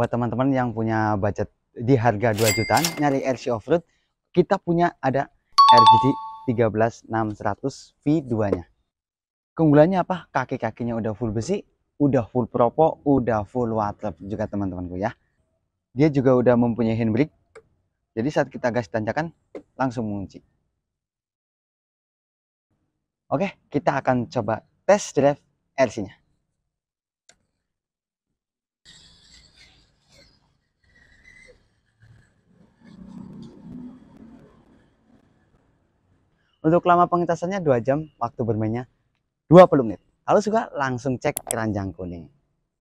buat teman-teman yang punya budget di harga 2 jutaan nyari RC offroad kita punya ada RGT 13600 V2 nya keunggulannya apa kaki-kakinya udah full besi udah full propo udah full water juga teman-temanku ya dia juga udah mempunyai handbrake jadi saat kita gas tanjakan langsung mengunci oke kita akan coba tes drive RC nya Untuk lama pengintasannya 2 jam, waktu bermainnya 20 menit. Kalau suka langsung cek keranjang kuning.